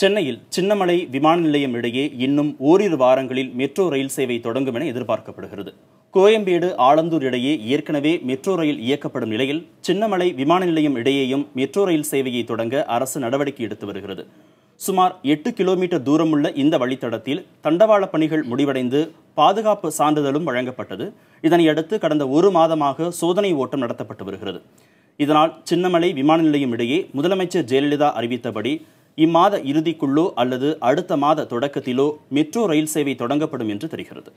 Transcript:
சென்னையில் சின்னமலை விமான நிலையம் இடையே இன்னும் ஓரிரு வாரங்களில் மெட்ரோ ரயில் சேவை தொடங்கும் என எதிர்பார்க்கப்படுகிறது கோயம்பேடு ஆலந்தூர் இடையே ஏற்கனவே மெட்ரோ ரயில் இயக்கப்படும் நிலையில் சின்னமலை விமான நிலையம் இடையேயும் மெட்ரோ ரயில் சேவையை தொடங்க அரசு நடவடிக்கை எடுத்து வருகிறது சுமார் எட்டு கிலோமீட்டர் தூரமுள்ள இந்த வழித்தடத்தில் தண்டவாள பணிகள் முடிவடைந்து பாதுகாப்பு சான்றிதழும் வழங்கப்பட்டது இதனையடுத்து கடந்த ஒரு மாதமாக சோதனை ஓட்டம் நடத்தப்பட்டு வருகிறது இதனால் சின்னமலை விமான நிலையம் இடையே முதலமைச்சர் ஜெயலலிதா அறிவித்தபடி இம்மாத இறுதிக்குள்ளோ அல்லது அடுத்த மாத தொடக்கத்திலோ மெட்ரோ ரயில் சேவை தொடங்கப்படும் என்று தெரிகிறது